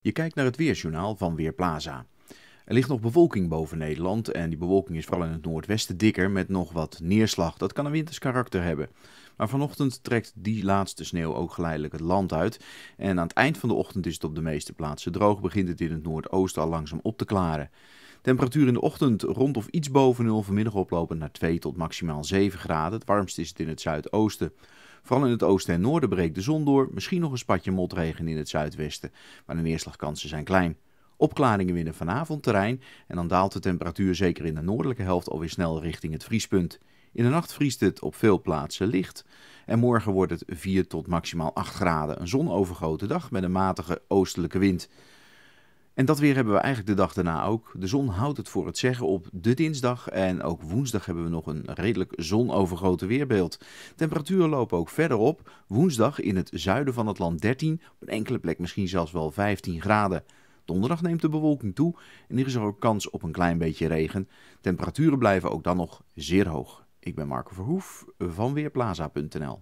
Je kijkt naar het weersjournaal van Weerplaza. Er ligt nog bewolking boven Nederland en die bewolking is vooral in het noordwesten dikker met nog wat neerslag. Dat kan een winters karakter hebben. Maar vanochtend trekt die laatste sneeuw ook geleidelijk het land uit. En aan het eind van de ochtend is het op de meeste plaatsen droog, begint het in het noordoosten al langzaam op te klaren. Temperatuur in de ochtend rond of iets boven nul, vanmiddag oplopend naar 2 tot maximaal 7 graden. Het warmst is het in het zuidoosten. Vooral in het oosten en noorden breekt de zon door. Misschien nog een spatje motregen in het zuidwesten. Maar de neerslagkansen zijn klein. Opklaringen winnen vanavond terrein en dan daalt de temperatuur zeker in de noordelijke helft alweer snel richting het vriespunt. In de nacht vriest het op veel plaatsen licht en morgen wordt het 4 tot maximaal 8 graden. Een zonovergoten dag met een matige oostelijke wind. En dat weer hebben we eigenlijk de dag daarna ook. De zon houdt het voor het zeggen op de dinsdag. En ook woensdag hebben we nog een redelijk zonovergrote weerbeeld. Temperaturen lopen ook verder op. Woensdag in het zuiden van het land 13, op een enkele plek misschien zelfs wel 15 graden. Donderdag neemt de bewolking toe en er is ook kans op een klein beetje regen. Temperaturen blijven ook dan nog zeer hoog. Ik ben Marco Verhoef van Weerplaza.nl.